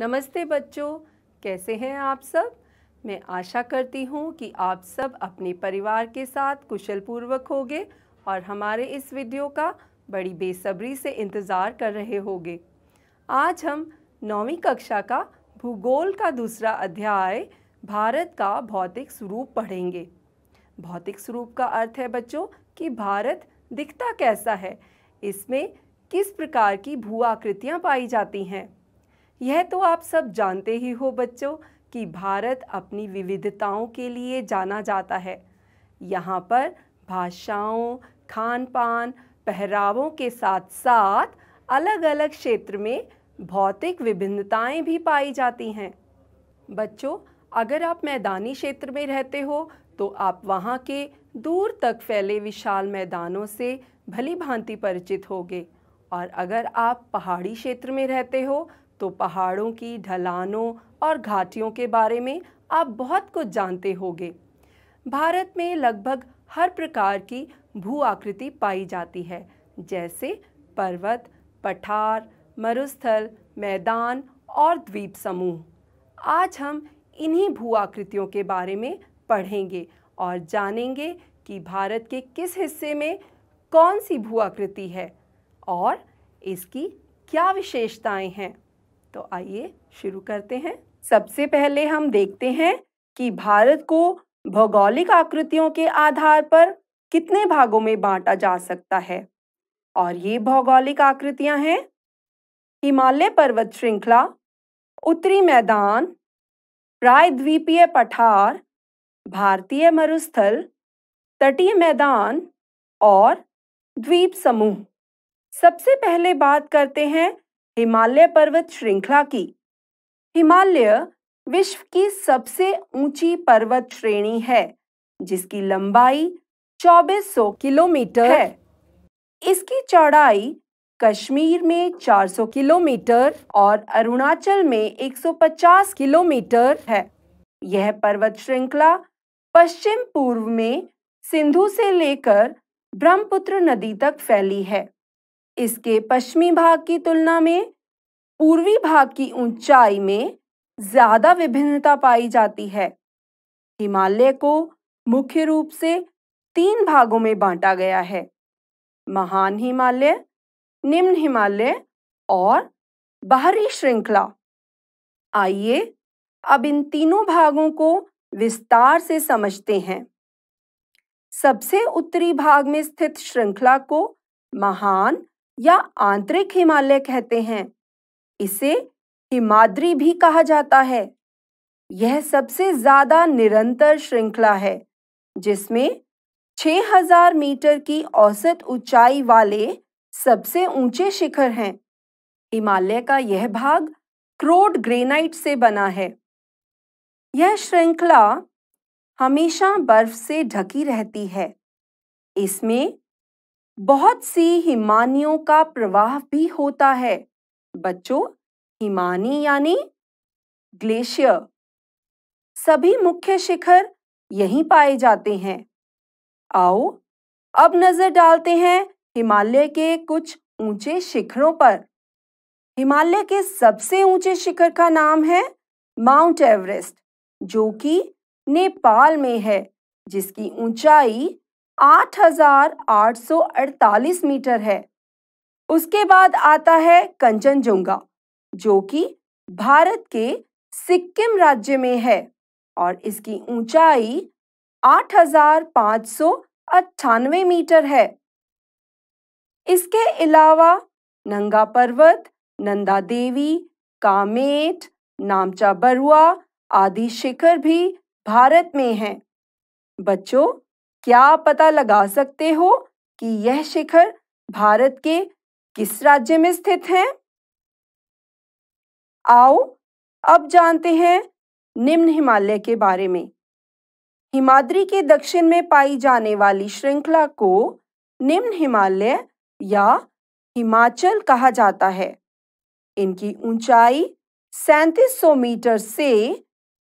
नमस्ते बच्चों कैसे हैं आप सब मैं आशा करती हूँ कि आप सब अपने परिवार के साथ कुशलपूर्वक होंगे और हमारे इस वीडियो का बड़ी बेसब्री से इंतज़ार कर रहे होंगे आज हम नौवीं कक्षा का भूगोल का दूसरा अध्याय भारत का भौतिक स्वरूप पढ़ेंगे भौतिक स्वरूप का अर्थ है बच्चों कि भारत दिखता कैसा है इसमें किस प्रकार की भू आकृतियाँ पाई जाती हैं यह तो आप सब जानते ही हो बच्चों कि भारत अपनी विविधताओं के लिए जाना जाता है यहाँ पर भाषाओं खान पान पहरावों के साथ साथ अलग अलग क्षेत्र में भौतिक विभिन्नताएं भी पाई जाती हैं बच्चों अगर आप मैदानी क्षेत्र में रहते हो तो आप वहाँ के दूर तक फैले विशाल मैदानों से भली भांति परिचित होगे और अगर आप पहाड़ी क्षेत्र में रहते हो तो पहाड़ों की ढलानों और घाटियों के बारे में आप बहुत कुछ जानते होंगे भारत में लगभग हर प्रकार की भू आकृति पाई जाती है जैसे पर्वत पठार मरुस्थल मैदान और द्वीप समूह आज हम इन्हीं भू आकृतियों के बारे में पढ़ेंगे और जानेंगे कि भारत के किस हिस्से में कौन सी भू आकृति है और इसकी क्या विशेषताएं हैं तो आइए शुरू करते हैं सबसे पहले हम देखते हैं कि भारत को भौगोलिक आकृतियों के आधार पर कितने भागों में बांटा जा सकता है और ये भौगोलिक आकृतियां हैं हिमालय पर्वत श्रृंखला उत्तरी मैदान प्रायद्वीपीय पठार भारतीय मरुस्थल तटीय मैदान और द्वीप समूह सबसे पहले बात करते हैं हिमालय पर्वत श्रृंखला की हिमालय विश्व की सबसे ऊंची पर्वत श्रेणी है जिसकी लंबाई 2400 किलोमीटर है इसकी चौड़ाई कश्मीर में 400 किलोमीटर और अरुणाचल में 150 किलोमीटर है यह पर्वत श्रृंखला पश्चिम पूर्व में सिंधु से लेकर ब्रह्मपुत्र नदी तक फैली है इसके पश्चिमी भाग की तुलना में पूर्वी भाग की ऊंचाई में ज्यादा विभिन्नता पाई जाती है हिमालय को मुख्य रूप से तीन भागों में बांटा गया है महान हिमालय निम्न हिमालय और बाहरी श्रृंखला आइए अब इन तीनों भागों को विस्तार से समझते हैं सबसे उत्तरी भाग में स्थित श्रृंखला को महान या आंतरिक हिमालय कहते हैं इसे हिमाद्री भी कहा जाता है यह सबसे ज्यादा निरंतर श्रृंखला है जिसमें 6000 मीटर की औसत ऊंचाई वाले सबसे ऊंचे शिखर हैं हिमालय का यह भाग क्रोड ग्रेनाइट से बना है यह श्रृंखला हमेशा बर्फ से ढकी रहती है इसमें बहुत सी हिमानियों का प्रवाह भी होता है बच्चों हिमानी यानी ग्लेशियर सभी मुख्य शिखर यहीं पाए जाते हैं आओ अब नजर डालते हैं हिमालय के कुछ ऊंचे शिखरों पर हिमालय के सबसे ऊंचे शिखर का नाम है माउंट एवरेस्ट जो कि नेपाल में है जिसकी ऊंचाई 8,848 मीटर है उसके बाद आता है कंचनजंगा जो कि भारत के सिक्किम राज्य में है और इसकी ऊंचाई अट्ठानवे मीटर है इसके अलावा नंगा पर्वत नंदा देवी कामेट नामचा बरुआ आदि शिखर भी भारत में हैं। बच्चों क्या पता लगा सकते हो कि यह शिखर भारत के किस राज्य में स्थित है आओ अब जानते हैं निम्न हिमालय के बारे में हिमाद्री के दक्षिण में पाई जाने वाली श्रृंखला को निम्न हिमालय या हिमाचल कहा जाता है इनकी ऊंचाई 3700 मीटर से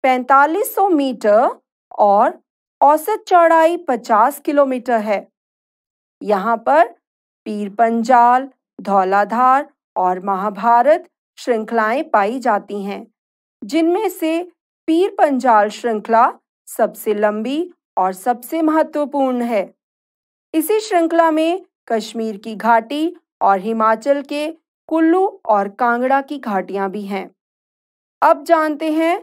4500 मीटर और औसत चौड़ाई 50 किलोमीटर है यहाँ पर पीर पंजाल धौलाधार और महाभारत श्रृंखलाएं पाई जाती हैं जिनमें से पीर पंजाल श्रृंखला सबसे लंबी और सबसे महत्वपूर्ण है इसी श्रृंखला में कश्मीर की घाटी और हिमाचल के कुल्लू और कांगड़ा की घाटियां भी हैं अब जानते हैं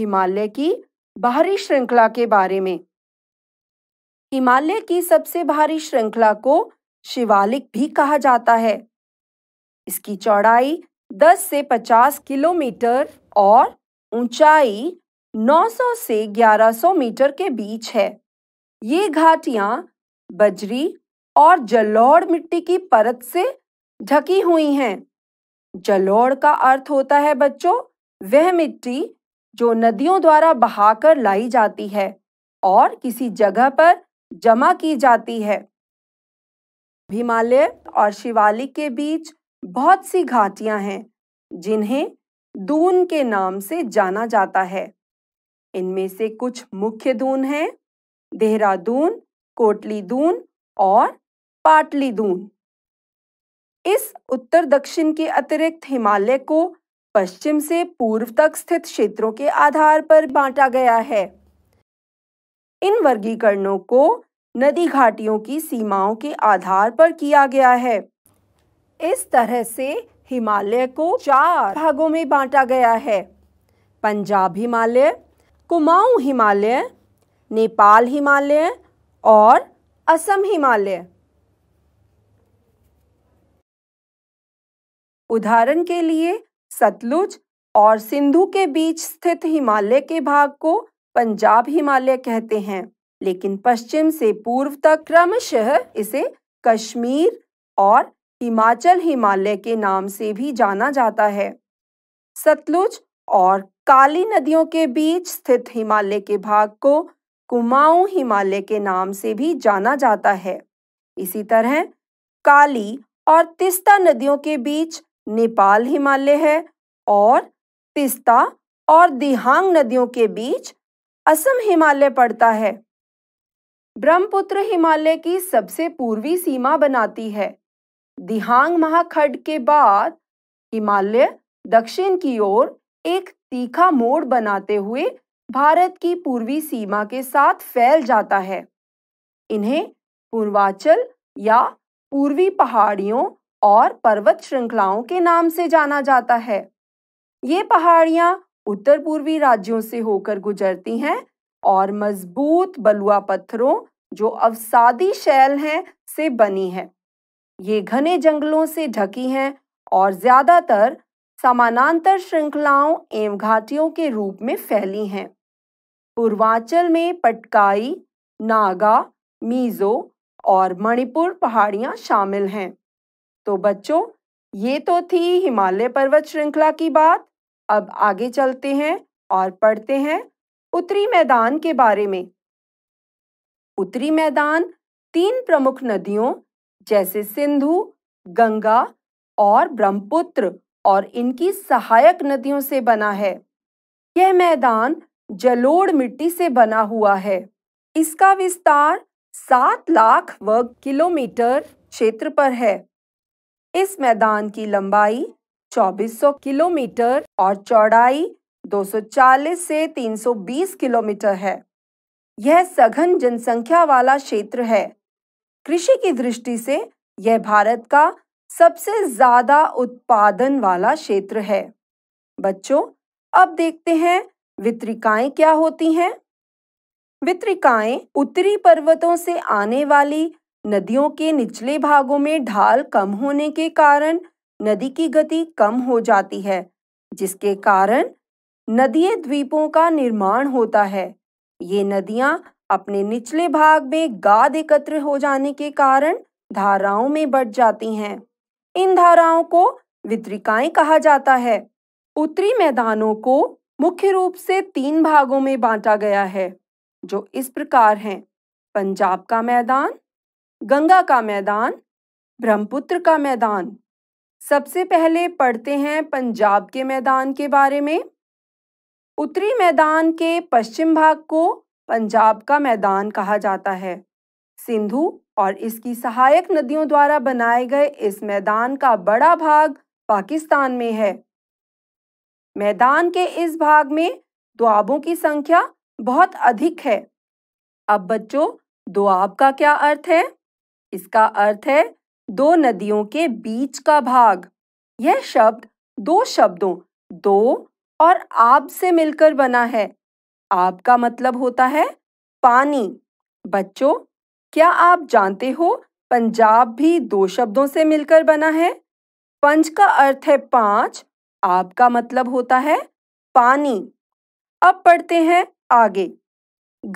हिमालय की बाहरी श्रृंखला के बारे में हिमालय की सबसे भारी श्रृंखला को शिवालिक भी कहा जाता है इसकी चौड़ाई 10 से 50 किलोमीटर और ऊंचाई 900 से 1100 मीटर के बीच है ये घाटियाँ बजरी और जलोड़ मिट्टी की परत से ढकी हुई हैं जलोड़ का अर्थ होता है बच्चों वह मिट्टी जो नदियों द्वारा बहाकर लाई जाती है और किसी जगह पर जमा की जाती है हिमालय और शिवालिक के बीच बहुत सी घाटियां हैं जिन्हें दून के नाम से जाना जाता है इनमें से कुछ मुख्य दून हैं देहरादून कोटली दून और पाटली दून इस उत्तर दक्षिण के अतिरिक्त हिमालय को पश्चिम से पूर्व तक स्थित क्षेत्रों के आधार पर बांटा गया है इन वर्गीकरणों को नदी घाटियों की सीमाओं के आधार पर किया गया है इस तरह से हिमालय को चार भागों में बांटा गया है पंजाब हिमालय कुमाऊं हिमालय नेपाल हिमालय और असम हिमालय उदाहरण के लिए सतलुज और सिंधु के बीच स्थित हिमालय के भाग को पंजाब हिमालय कहते हैं लेकिन पश्चिम से पूर्व तक क्रमशः इसे कश्मीर और हिमाचल हिमालय के नाम से भी जाना जाता है सतलुज और काली नदियों के बीच स्थित हिमालय के भाग को कुमाऊं हिमालय के नाम से भी जाना जाता है इसी तरह काली और तिस्ता नदियों के बीच नेपाल हिमालय है और तिस्ता और दिहांग नदियों के बीच असम हिमालय पड़ता है ब्रह्मपुत्र हिमालय की सबसे पूर्वी सीमा बनाती है दिहांग महाखड के बाद हिमालय दक्षिण की ओर एक तीखा मोड़ बनाते हुए भारत की पूर्वी सीमा के साथ फैल जाता है इन्हें पूर्वांचल या पूर्वी पहाड़ियों और पर्वत श्रृंखलाओं के नाम से जाना जाता है ये पहाड़ियाँ उत्तर पूर्वी राज्यों से होकर गुजरती हैं और मजबूत बलुआ पत्थरों जो अवसादी शैल हैं से बनी है ये घने जंगलों से ढकी हैं और ज़्यादातर समानांतर श्रृंखलाओं एवं घाटियों के रूप में फैली हैं पूर्वांचल में पटकाई नागा मीज़ो और मणिपुर पहाड़ियां शामिल हैं तो बच्चों ये तो थी हिमालय पर्वत श्रृंखला की बात अब आगे चलते हैं और पढ़ते हैं उत्तरी मैदान के बारे में उत्तरी मैदान तीन प्रमुख नदियों जैसे सिंधु गंगा और ब्रह्मपुत्र और इनकी सहायक नदियों से बना है यह मैदान जलोढ़ मिट्टी से बना हुआ है इसका विस्तार सात लाख वर्ग किलोमीटर क्षेत्र पर है इस मैदान की लंबाई 2400 किलोमीटर और चौड़ाई 240 से 320 किलोमीटर है यह सघन जनसंख्या वाला क्षेत्र है कृषि की दृष्टि से यह भारत का सबसे ज्यादा उत्पादन वाला क्षेत्र है बच्चों अब देखते हैं वित्रिकाएं क्या होती हैं वित्रिकाएं उत्तरी पर्वतों से आने वाली नदियों के निचले भागों में ढाल कम होने के कारण नदी की गति कम हो जाती है जिसके कारण नदीय द्वीपों का निर्माण होता है ये नदियां अपने निचले भाग में गाद एकत्र हो जाने के कारण धाराओं में बढ़ जाती हैं इन धाराओं को वितरिकाएं कहा जाता है उत्तरी मैदानों को मुख्य रूप से तीन भागों में बांटा गया है जो इस प्रकार हैं पंजाब का मैदान गंगा का मैदान ब्रह्मपुत्र का मैदान सबसे पहले पढ़ते हैं पंजाब के मैदान के बारे में उत्तरी मैदान के पश्चिम भाग को पंजाब का मैदान कहा जाता है सिंधु और इसकी सहायक नदियों द्वारा बनाए गए इस मैदान का बड़ा भाग पाकिस्तान में है मैदान के इस भाग में दुआबों की संख्या बहुत अधिक है अब बच्चों दुआब का क्या अर्थ है इसका अर्थ है दो नदियों के बीच का भाग यह शब्द दो शब्दों दो और आब से मिलकर बना है आप का मतलब होता है पानी बच्चों क्या आप जानते हो पंजाब भी दो शब्दों से मिलकर बना है पंच का अर्थ है पांच आप का मतलब होता है पानी अब पढ़ते हैं आगे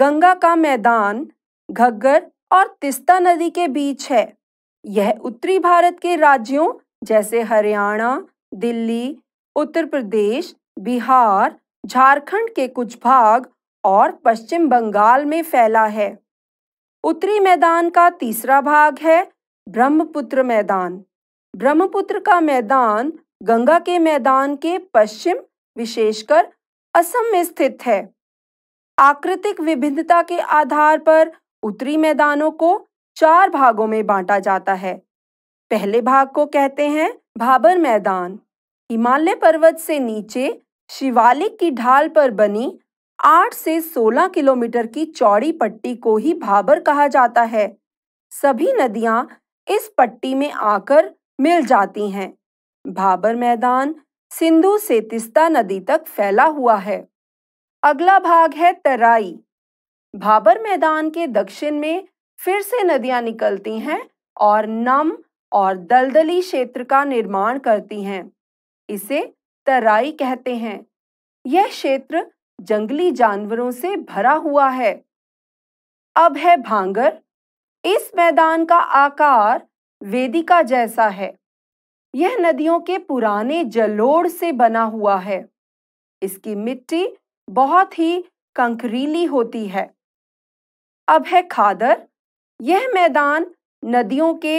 गंगा का मैदान घग्गर और तिस्ता नदी के बीच है यह उत्तरी भारत के राज्यों जैसे हरियाणा दिल्ली उत्तर प्रदेश बिहार झारखंड के कुछ भाग और पश्चिम बंगाल में फैला है उत्तरी मैदान का तीसरा भाग है ब्रह्मपुत्र मैदान ब्रह्मपुत्र का मैदान गंगा के मैदान के पश्चिम विशेषकर असम में स्थित है आकृतिक विभिन्नता के आधार पर उत्तरी मैदानों को चार भागों में बांटा जाता है पहले भाग को कहते हैं भाबर मैदान हिमालय पर्वत से नीचे शिवालिक की ढाल पर बनी 8 से 16 किलोमीटर की चौड़ी पट्टी को ही भाबर कहा जाता है सभी नदियां इस पट्टी में आकर मिल जाती हैं भाबर मैदान सिंधु से तिस्ता नदी तक फैला हुआ है अगला भाग है तराई भाबर मैदान के दक्षिण में फिर से नदियां निकलती हैं और नम और दलदली क्षेत्र का निर्माण करती हैं इसे तराई कहते हैं यह क्षेत्र जंगली जानवरों से भरा हुआ है अब है भांगर इस मैदान का आकार वेदिका जैसा है यह नदियों के पुराने जलोड़ से बना हुआ है इसकी मिट्टी बहुत ही कंकरीली होती है अब है खादर यह मैदान नदियों के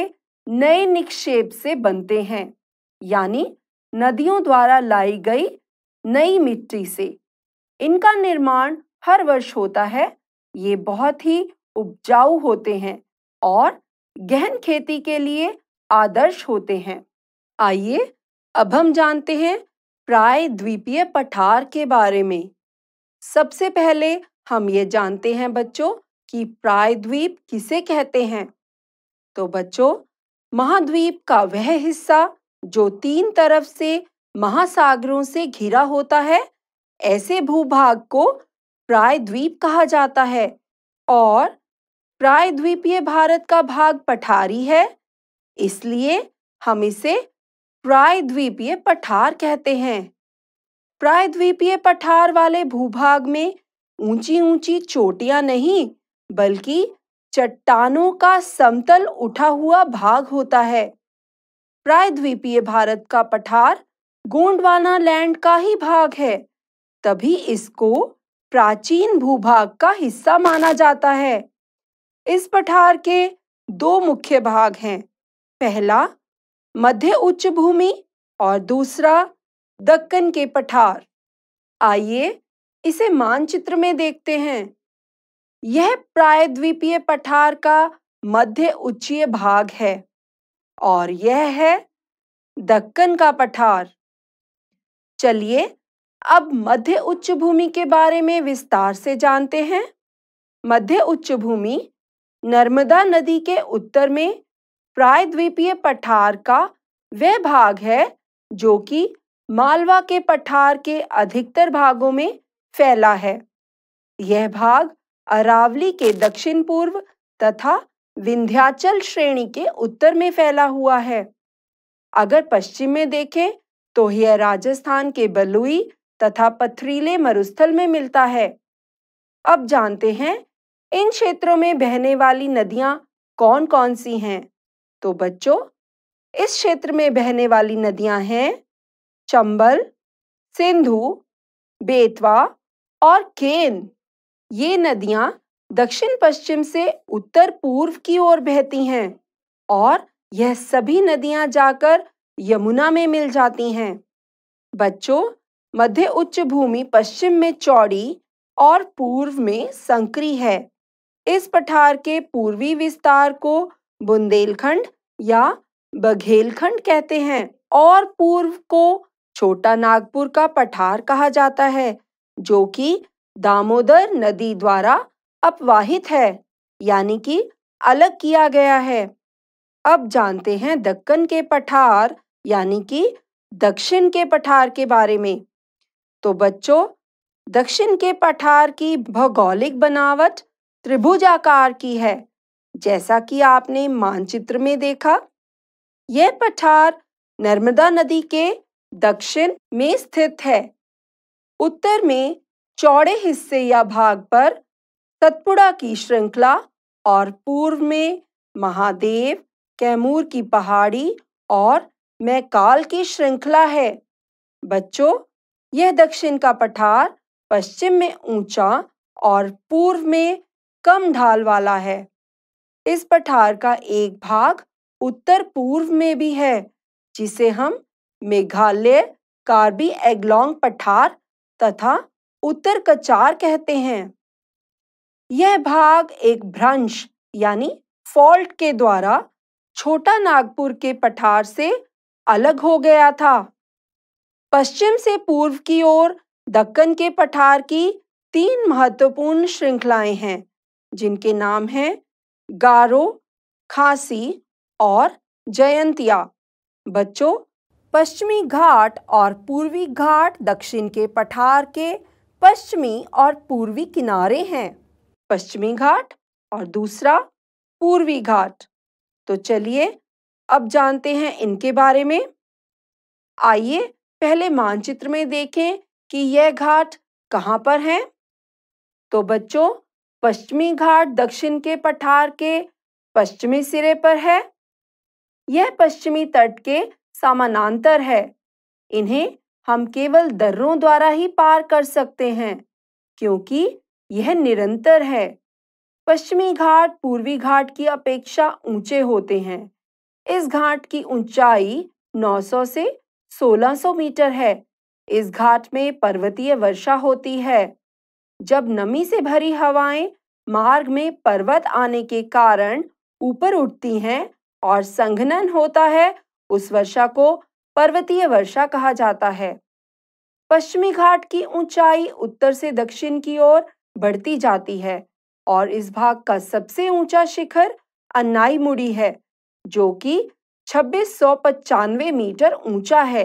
नए निक्षेप से बनते हैं यानी नदियों द्वारा लाई गई नई मिट्टी से इनका निर्माण हर वर्ष होता है ये बहुत ही उपजाऊ होते हैं और गहन खेती के लिए आदर्श होते हैं आइए अब हम जानते हैं प्राय द्वीपीय पठार के बारे में सबसे पहले हम ये जानते हैं बच्चों कि प्राय द्वीप किसे कहते हैं तो बच्चों महाद्वीप का वह हिस्सा जो तीन तरफ से महासागरों से घिरा होता है ऐसे भूभाग को प्रायद्वीप कहा जाता है और प्रायद्वीपीय भारत का भाग पठारी है इसलिए हम इसे प्रायद्वीपीय पठार कहते हैं प्रायद्वीपीय पठार वाले भूभाग में ऊंची ऊंची चोटियां नहीं बल्कि चट्टानों का समतल उठा हुआ भाग होता है प्रायद्वीपीय भारत का पठार गोंडवाना लैंड का ही भाग है तभी इसको प्राचीन भूभाग का हिस्सा माना जाता है इस पठार के दो मुख्य भाग हैं पहला मध्य उच्च भूमि और दूसरा दक्कन के पठार आइए इसे मानचित्र में देखते हैं यह प्रायद्वीपीय पठार का मध्य उच्चीय भाग है और यह है दक्कन का पठार चलिए अब मध्य उच्च भूमि के बारे में विस्तार से जानते हैं मध्य उच्च भूमि नर्मदा नदी के उत्तर में प्रायद्वीपीय पठार का वह भाग है जो कि मालवा के पठार के अधिकतर भागों में फैला है यह भाग अरावली के दक्षिण पूर्व तथा विंध्याचल श्रेणी के उत्तर में फैला हुआ है अगर पश्चिम में देखें तो यह राजस्थान के बलुई तथा पथरीले मरुस्थल में मिलता है अब जानते हैं इन क्षेत्रों में बहने वाली नदियां कौन कौन सी हैं तो बच्चों इस क्षेत्र में बहने वाली नदियां हैं चंबल सिंधु बेतवा और केन ये नदियां दक्षिण पश्चिम से उत्तर पूर्व की ओर बहती हैं और यह सभी नदियां जाकर यमुना में मिल जाती हैं बच्चों मध्य उच्च भूमि पश्चिम में चौड़ी और पूर्व में संकरी है इस पठार के पूर्वी विस्तार को बुंदेलखंड या बघेलखंड कहते हैं और पूर्व को छोटा नागपुर का पठार कहा जाता है जो कि दामोदर नदी द्वारा अपवाहित है यानी कि अलग किया गया है अब जानते हैं दक्कन के पठार यानी कि दक्षिण के पठार के बारे में तो बच्चों दक्षिण के पठार की भौगोलिक बनावट त्रिभुजाकार की है जैसा कि आपने मानचित्र में देखा यह पठार नर्मदा नदी के दक्षिण में स्थित है उत्तर में चौड़े हिस्से या भाग पर तत्पुड़ा की श्रृंखला और पूर्व में महादेव कैमूर की पहाड़ी और मैकाल की श्रृंखला है बच्चों यह दक्षिण का पठार पश्चिम में ऊंचा और पूर्व में कम ढाल वाला है इस पठार का एक भाग उत्तर पूर्व में भी है जिसे हम मेघालय कार्बी एग्लोंग पठार तथा उत्तर कचार कहते हैं यह भाग एक भ्रंश यानी फॉल्ट के द्वारा छोटा नागपुर के पठार से अलग हो गया था पश्चिम से पूर्व की ओर दक्कन के पठार की तीन महत्वपूर्ण श्रृंखलाएं हैं जिनके नाम हैं गारो खासी और जयंतिया बच्चों पश्चिमी घाट और पूर्वी घाट दक्षिण के पठार के पश्चिमी और पूर्वी किनारे हैं पश्चिमी घाट और दूसरा पूर्वी घाट तो चलिए अब जानते हैं इनके बारे में आइए पहले मानचित्र में देखें कि यह घाट कहाँ पर है तो बच्चों पश्चिमी घाट दक्षिण के पठार के पश्चिमी सिरे पर है यह पश्चिमी तट के समानांतर है इन्हें हम केवल दर्रों द्वारा ही पार कर सकते हैं क्योंकि यह निरंतर है पश्चिमी घाट पूर्वी घाट की अपेक्षा ऊंचे होते हैं इस घाट की ऊंचाई 900 से 1600 मीटर है इस घाट में पर्वतीय वर्षा होती है जब नमी से भरी हवाएं मार्ग में पर्वत आने के कारण ऊपर उठती हैं और संघनन होता है उस वर्षा को पर्वतीय वर्षा कहा जाता है पश्चिमी घाट की ऊंचाई उत्तर से दक्षिण की ओर बढ़ती जाती है और इस भाग का सबसे ऊंचा शिखर मुड़ी है जो कि छब्बीस सौ मीटर ऊंचा है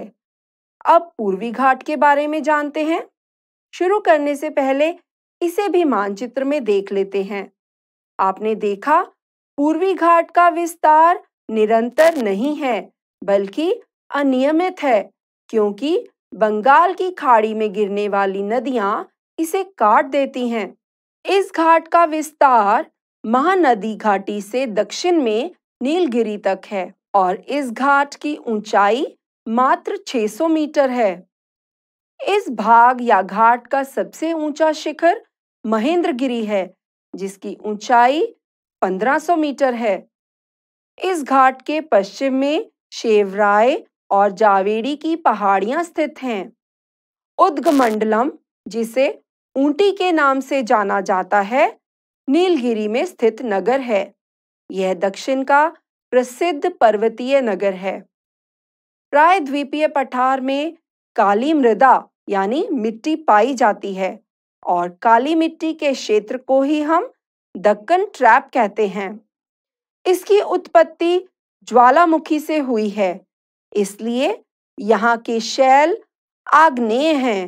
अब पूर्वी घाट के बारे में जानते हैं शुरू करने से पहले इसे भी मानचित्र में देख लेते हैं आपने देखा पूर्वी घाट का विस्तार निरंतर नहीं है बल्कि अनियमित है क्योंकि बंगाल की खाड़ी में गिरने वाली नदियां इसे काट देती हैं इस घाट का विस्तार महानदी घाटी से दक्षिण में नीलगिरी तक है और इस घाट की ऊंचाई मात्र 600 मीटर है इस भाग या घाट का सबसे ऊंचा शिखर महेंद्रगिरी है जिसकी ऊंचाई 1500 मीटर है इस घाट के पश्चिम में शेवराय और जावेड़ी की पहाड़ियां स्थित हैं उद्गमंडलम जिसे ऊंटी के नाम से जाना जाता है नीलगिरी में स्थित नगर है यह दक्षिण का प्रसिद्ध पर्वतीय नगर है प्रायद्वीपीय पठार में काली मृदा यानी मिट्टी पाई जाती है और काली मिट्टी के क्षेत्र को ही हम दक्कन ट्रैप कहते हैं इसकी उत्पत्ति ज्वालामुखी से हुई है इसलिए यहाँ के शैल आग्नेय हैं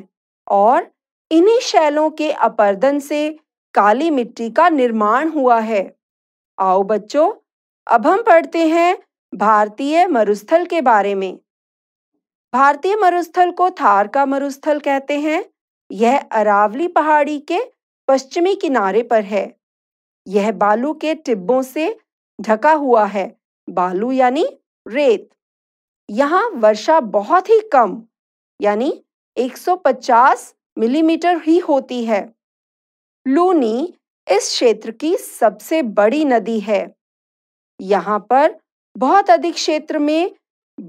और इन्हीं शैलों के अपर्दन से काली मिट्टी का निर्माण हुआ है आओ बच्चों अब हम पढ़ते हैं भारतीय मरुस्थल के बारे में भारतीय मरुस्थल को थार का मरुस्थल कहते हैं यह अरावली पहाड़ी के पश्चिमी किनारे पर है यह बालू के टिब्बों से ढका हुआ है बालू यानी रेत यहाँ वर्षा बहुत ही कम यानी 150 मिलीमीटर ही होती है लूनी इस क्षेत्र की सबसे बड़ी नदी है यहाँ पर बहुत अधिक क्षेत्र में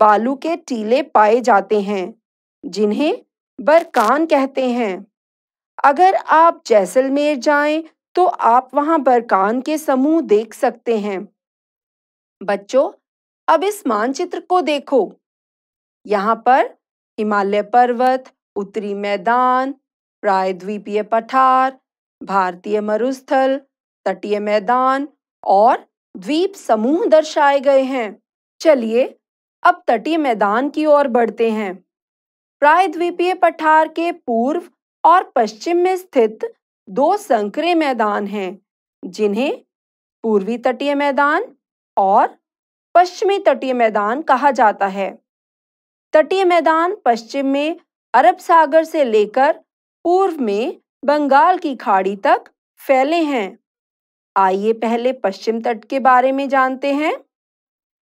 बालू के टीले पाए जाते हैं जिन्हें बरकान कहते हैं अगर आप जैसलमेर जाएं तो आप वहां बरकान के समूह देख सकते हैं बच्चों अब इस मानचित्र को देखो यहाँ पर हिमालय पर्वत उत्तरी मैदान प्रायद्वीपीय पठार भारतीय मरुस्थल तटीय मैदान और द्वीप समूह दर्शाए गए हैं चलिए अब तटीय मैदान की ओर बढ़ते हैं प्रायद्वीपीय पठार के पूर्व और पश्चिम में स्थित दो संकरे मैदान हैं जिन्हें पूर्वी तटीय मैदान और पश्चिमी तटीय मैदान कहा जाता है तटीय मैदान पश्चिम में अरब सागर से लेकर पूर्व में बंगाल की खाड़ी तक फैले हैं आइए पहले पश्चिम तट के बारे में जानते हैं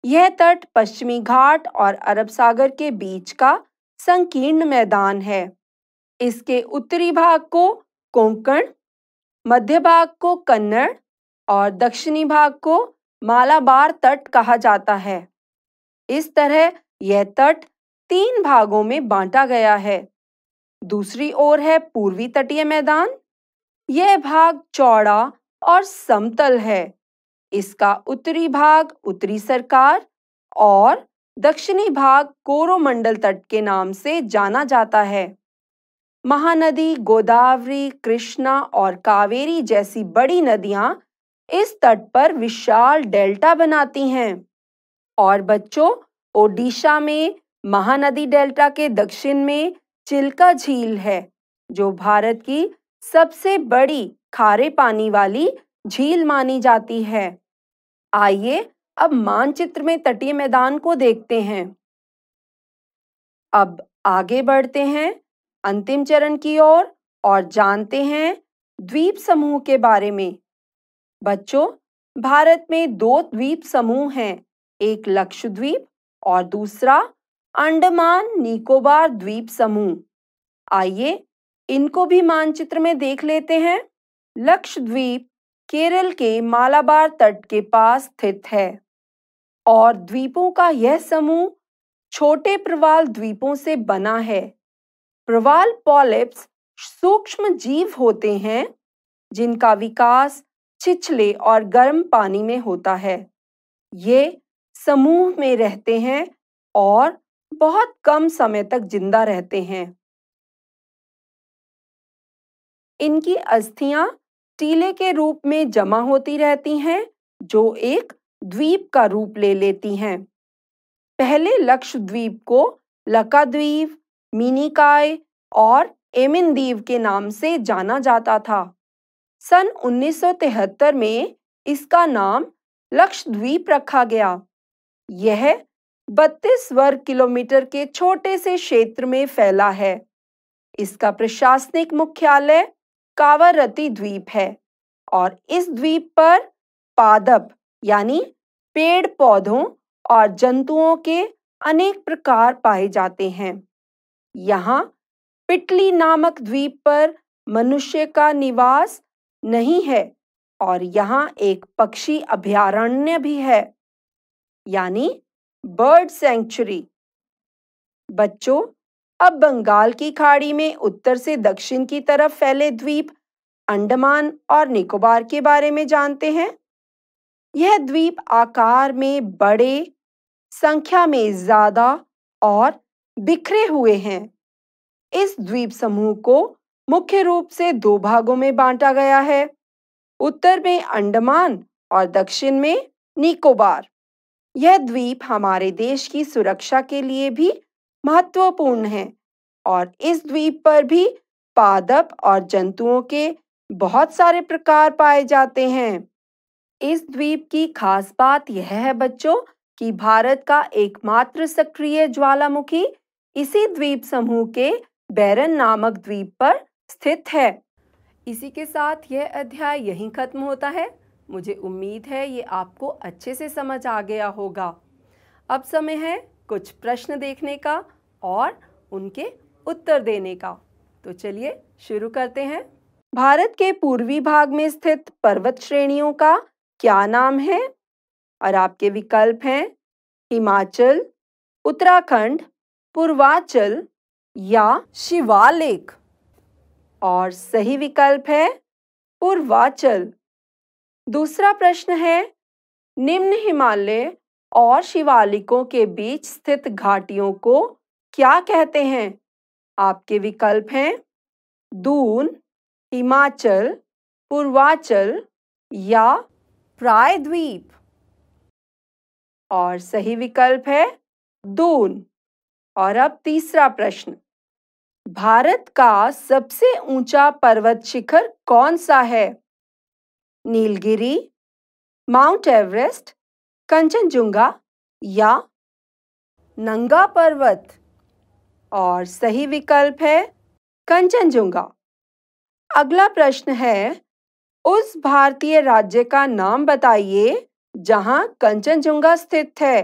यह तट पश्चिमी घाट और अरब सागर के बीच का संकीर्ण मैदान है इसके उत्तरी भाग को कोंकण मध्य भाग को कन्नड़ और दक्षिणी भाग को मालाबार तट कहा जाता है इस तरह यह तट तीन भागों में बांटा गया है दूसरी ओर है पूर्वी तटीय मैदान यह भाग चौड़ा और समतल है इसका उत्तरी भाग उत्तरी सरकार और दक्षिणी भाग कोरोमंडल तट के नाम से जाना जाता है महानदी गोदावरी कृष्णा और कावेरी जैसी बड़ी नदियां इस तट पर विशाल डेल्टा बनाती हैं और बच्चों ओडिशा में महानदी डेल्टा के दक्षिण में चिल्का झील है जो भारत की सबसे बड़ी खारे पानी वाली झील मानी जाती है आइए अब मानचित्र में तटीय मैदान को देखते हैं अब आगे बढ़ते हैं अंतिम चरण की ओर और, और जानते हैं द्वीप समूह के बारे में बच्चों भारत में दो द्वीप समूह हैं एक लक्षद्वीप और दूसरा अंडमान निकोबार द्वीप समूह आइए इनको भी मानचित्र में देख लेते हैं लक्षद्वीप केरल के मालाबार तट के पास स्थित है और द्वीपों का यह समूह छोटे प्रवाल द्वीपों से बना है प्रवाल पॉलिप्स सूक्ष्म जीव होते हैं जिनका विकास छिछले और गर्म पानी में होता है ये समूह में रहते हैं और बहुत कम समय तक जिंदा रहते हैं इनकी अस्थियां टीले के रूप में जमा होती रहती हैं जो एक द्वीप का रूप ले लेती हैं पहले लक्षद्वीप को लकाद्वीप मिनिकाय और एमिन द्वीप के नाम से जाना जाता था सन 1973 में इसका नाम लक्षद्वीप रखा गया यह बत्तीस वर्ग किलोमीटर के छोटे से क्षेत्र में फैला है इसका प्रशासनिक मुख्यालय कावरती द्वीप है और इस द्वीप पर पादप यानी पेड़ पौधों और जंतुओं के अनेक प्रकार पाए जाते हैं यहाँ पिटली नामक द्वीप पर मनुष्य का निवास नहीं है और यहाँ एक पक्षी अभयारण्य भी है यानी बर्ड सेंचुरी बच्चों अब बंगाल की खाड़ी में उत्तर से दक्षिण की तरफ फैले द्वीप अंडमान और निकोबार के बारे में जानते हैं यह द्वीप आकार में बड़े संख्या में ज़्यादा और बिखरे हुए हैं इस द्वीप समूह को मुख्य रूप से दो भागों में बांटा गया है उत्तर में अंडमान और दक्षिण में निकोबार यह द्वीप हमारे देश की सुरक्षा के लिए भी महत्वपूर्ण है और इस द्वीप पर भी पादप और जंतुओं के बहुत सारे प्रकार पाए जाते हैं इस द्वीप की खास बात यह है बच्चों कि भारत का एकमात्र सक्रिय ज्वालामुखी इसी द्वीप समूह के बैरन नामक द्वीप पर स्थित है इसी के साथ यह अध्याय यहीं खत्म होता है मुझे उम्मीद है ये आपको अच्छे से समझ आ गया होगा अब समय है कुछ प्रश्न देखने का और उनके उत्तर देने का तो चलिए शुरू करते हैं भारत के पूर्वी भाग में स्थित पर्वत श्रेणियों का क्या नाम है और आपके विकल्प हैं हिमाचल उत्तराखंड पूर्वांचल या शिवालिक और सही विकल्प है पूर्वांचल दूसरा प्रश्न है निम्न हिमालय और शिवालिकों के बीच स्थित घाटियों को क्या कहते हैं आपके विकल्प हैं दून हिमाचल पूर्वाचल या प्रायद्वीप और सही विकल्प है दून और अब तीसरा प्रश्न भारत का सबसे ऊंचा पर्वत शिखर कौन सा है नीलगिरी माउंट एवरेस्ट कंचनजुंगा या नंगा पर्वत और सही विकल्प है कंचनजुंगा अगला प्रश्न है उस भारतीय राज्य का नाम बताइए जहां कंचनजुंगा स्थित है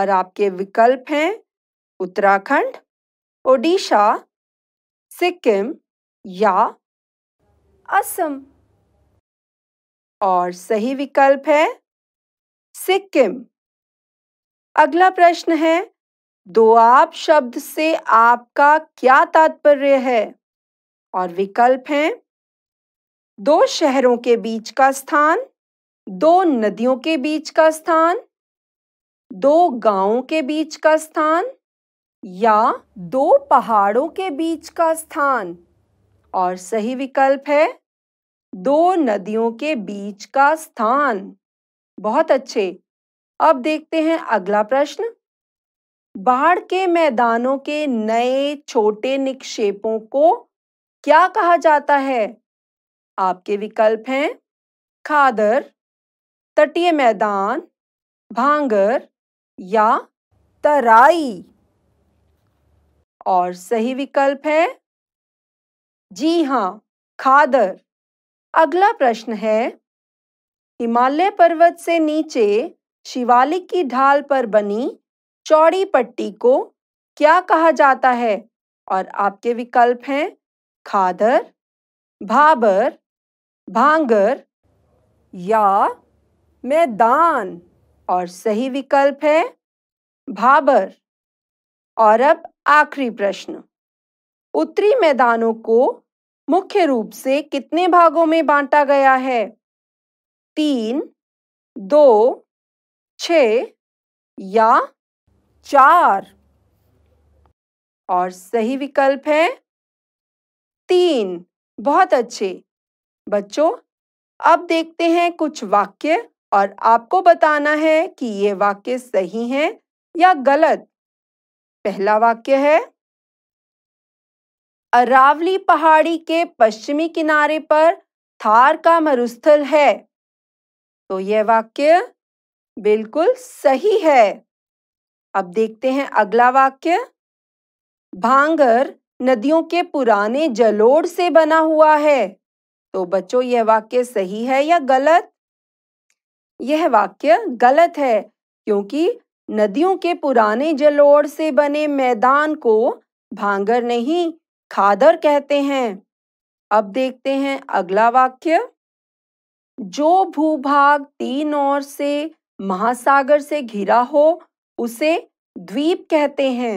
और आपके विकल्प हैं उत्तराखंड ओडिशा सिक्किम या असम और सही विकल्प है सिक्किम अगला प्रश्न है दोआब शब्द से आपका क्या तात्पर्य है और विकल्प है दो शहरों के बीच का स्थान दो नदियों के बीच का स्थान दो गांवों के बीच का स्थान या दो पहाड़ों के बीच का स्थान और सही विकल्प है दो नदियों के बीच का स्थान बहुत अच्छे अब देखते हैं अगला प्रश्न बाढ़ के मैदानों के नए छोटे निक्षेपों को क्या कहा जाता है आपके विकल्प हैं खादर तटीय मैदान भांगर या तराई और सही विकल्प है जी हाँ खादर अगला प्रश्न है हिमालय पर्वत से नीचे शिवालिक की ढाल पर बनी चौड़ी पट्टी को क्या कहा जाता है और आपके विकल्प हैं खादर भाबर भांगर या मैदान और सही विकल्प है भाबर और अब आखिरी प्रश्न उत्तरी मैदानों को मुख्य रूप से कितने भागों में बांटा गया है तीन दो छ या चार और सही विकल्प है तीन बहुत अच्छे बच्चों अब देखते हैं कुछ वाक्य और आपको बताना है कि ये वाक्य सही हैं या गलत पहला वाक्य है अरावली पहाड़ी के पश्चिमी किनारे पर थार का मरुस्थल है तो यह वाक्य बिल्कुल सही है अब देखते हैं अगला वाक्य भांगर नदियों के पुराने जलोड़ से बना हुआ है तो बच्चों यह वाक्य सही है या गलत यह वाक्य गलत है क्योंकि नदियों के पुराने जलोड़ से बने मैदान को भांगर नहीं खादर कहते हैं अब देखते हैं अगला वाक्य जो भूभाग तीन ओर से महासागर से घिरा हो उसे द्वीप कहते हैं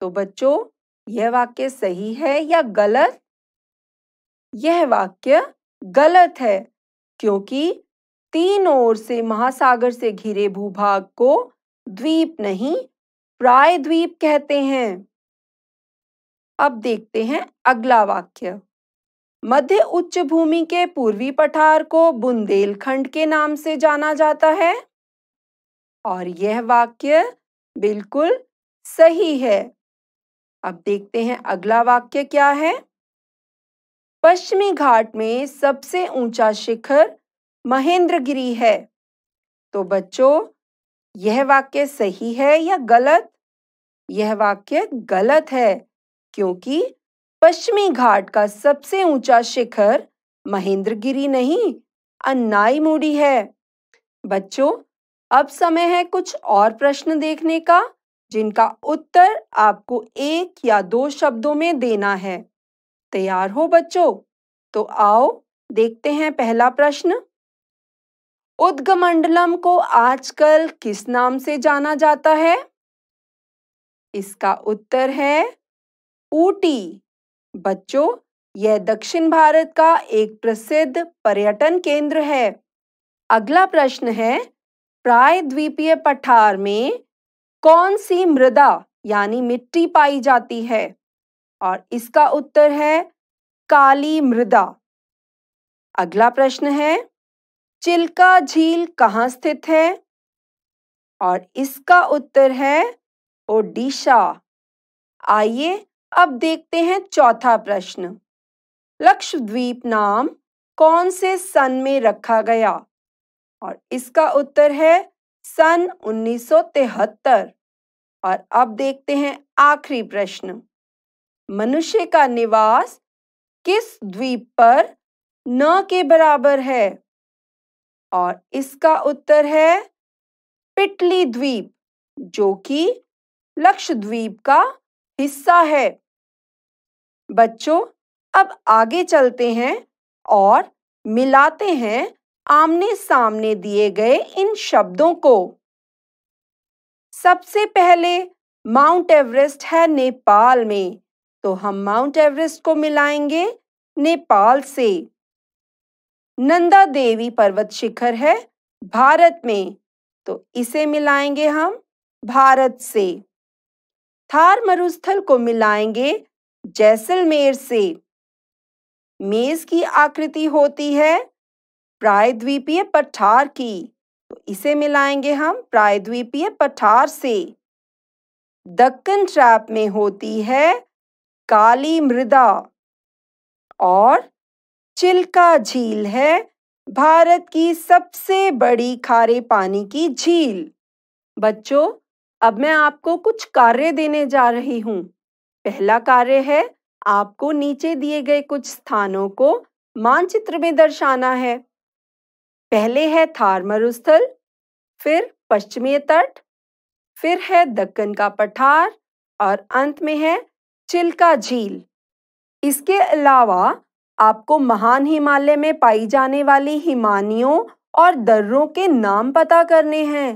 तो बच्चों यह वाक्य सही है या गलत यह वाक्य गलत है क्योंकि तीन ओर से महासागर से घिरे भूभाग को द्वीप नहीं प्राय द्वीप कहते हैं अब देखते हैं अगला वाक्य मध्य उच्च भूमि के पूर्वी पठार को बुंदेलखंड के नाम से जाना जाता है और यह वाक्य बिल्कुल सही है अब देखते हैं अगला वाक्य क्या है पश्चिमी घाट में सबसे ऊंचा शिखर महेंद्रगिरी है तो बच्चों यह वाक्य सही है या गलत यह वाक्य गलत है क्योंकि पश्चिमी घाट का सबसे ऊंचा शिखर महेंद्रगिरी नहीं मूडी है बच्चों अब समय है कुछ और प्रश्न देखने का जिनका उत्तर आपको एक या दो शब्दों में देना है तैयार हो बच्चों तो आओ देखते हैं पहला प्रश्न उद्गमंडलम को आजकल किस नाम से जाना जाता है इसका उत्तर है ऊटी बच्चों यह दक्षिण भारत का एक प्रसिद्ध पर्यटन केंद्र है अगला प्रश्न है प्रायद्वीपीय पठार में कौन सी मृदा यानी मिट्टी पाई जाती है और इसका उत्तर है काली मृदा अगला प्रश्न है चिल्का झील कहाँ स्थित है और इसका उत्तर है ओडिशा आइए अब देखते हैं चौथा प्रश्न लक्षद्वीप नाम कौन से सन में रखा गया और इसका उत्तर है सन 1973 और अब देखते हैं आखिरी प्रश्न मनुष्य का निवास किस द्वीप पर न के बराबर है और इसका उत्तर है पिटली द्वीप जो कि लक्षद्वीप का हिस्सा है बच्चों अब आगे चलते हैं और मिलाते हैं आमने सामने दिए गए इन शब्दों को सबसे पहले माउंट एवरेस्ट है नेपाल में तो हम माउंट एवरेस्ट को मिलाएंगे नेपाल से नंदा देवी पर्वत शिखर है भारत में तो इसे मिलाएंगे हम भारत से थार मरुस्थल को मिलाएंगे जैसलमेर से मेज की आकृति होती है प्रायद्वीपीय पठार की तो इसे मिलाएंगे हम प्रायद्वीपीय पठार से दक्कन ट्रैप में होती है काली मृदा और चिल्का झील है भारत की सबसे बड़ी खारे पानी की झील बच्चों अब मैं आपको कुछ कार्य देने जा रही हूं पहला कार्य है आपको नीचे दिए गए कुछ स्थानों को मानचित्र में दर्शाना है पहले है थार मरुस्थल फिर पश्चिमी तट फिर है दक्कन का पठार और अंत में है चिल्का झील इसके अलावा आपको महान हिमालय में पाई जाने वाली हिमानियों और दर्रों के नाम पता करने हैं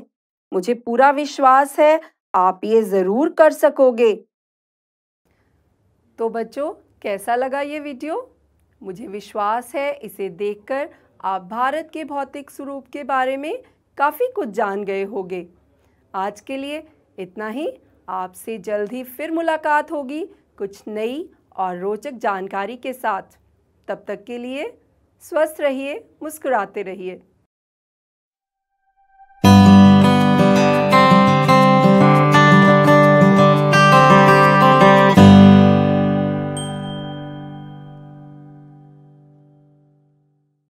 मुझे पूरा विश्वास है आप ये ज़रूर कर सकोगे तो बच्चों कैसा लगा ये वीडियो मुझे विश्वास है इसे देखकर आप भारत के भौतिक स्वरूप के बारे में काफ़ी कुछ जान गए होंगे आज के लिए इतना ही आपसे जल्द ही फिर मुलाकात होगी कुछ नई और रोचक जानकारी के साथ तब तक के लिए स्वस्थ रहिए मुस्कुराते रहिए